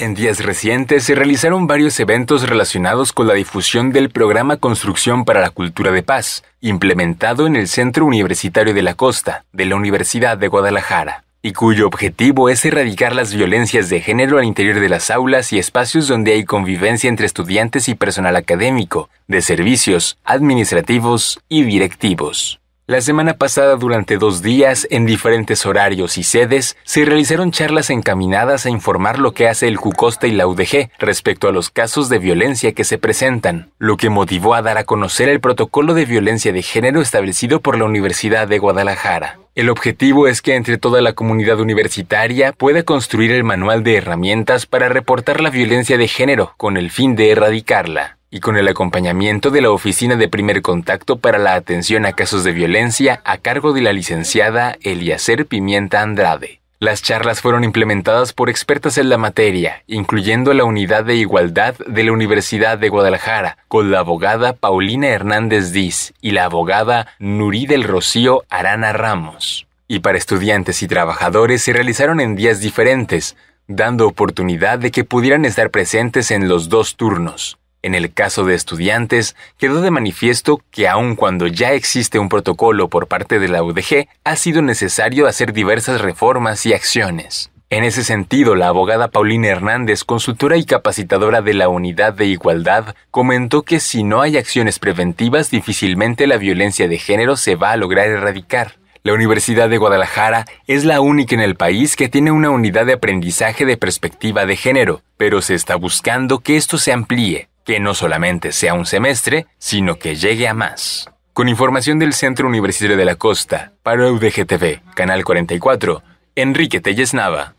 En días recientes se realizaron varios eventos relacionados con la difusión del programa Construcción para la Cultura de Paz, implementado en el Centro Universitario de la Costa de la Universidad de Guadalajara, y cuyo objetivo es erradicar las violencias de género al interior de las aulas y espacios donde hay convivencia entre estudiantes y personal académico, de servicios, administrativos y directivos. La semana pasada, durante dos días, en diferentes horarios y sedes, se realizaron charlas encaminadas a informar lo que hace el Cucosta y la UDG respecto a los casos de violencia que se presentan, lo que motivó a dar a conocer el protocolo de violencia de género establecido por la Universidad de Guadalajara. El objetivo es que entre toda la comunidad universitaria pueda construir el manual de herramientas para reportar la violencia de género con el fin de erradicarla y con el acompañamiento de la Oficina de Primer Contacto para la Atención a Casos de Violencia a cargo de la licenciada Eliaser Pimienta Andrade. Las charlas fueron implementadas por expertas en la materia, incluyendo la Unidad de Igualdad de la Universidad de Guadalajara, con la abogada Paulina Hernández Diz y la abogada Nurí del Rocío Arana Ramos. Y para estudiantes y trabajadores se realizaron en días diferentes, dando oportunidad de que pudieran estar presentes en los dos turnos, en el caso de estudiantes, quedó de manifiesto que aun cuando ya existe un protocolo por parte de la UDG, ha sido necesario hacer diversas reformas y acciones. En ese sentido, la abogada Paulina Hernández, consultora y capacitadora de la Unidad de Igualdad, comentó que si no hay acciones preventivas, difícilmente la violencia de género se va a lograr erradicar. La Universidad de Guadalajara es la única en el país que tiene una unidad de aprendizaje de perspectiva de género, pero se está buscando que esto se amplíe que no solamente sea un semestre, sino que llegue a más. Con información del Centro Universitario de la Costa, para UDGTV, Canal 44, Enrique Telles Nava.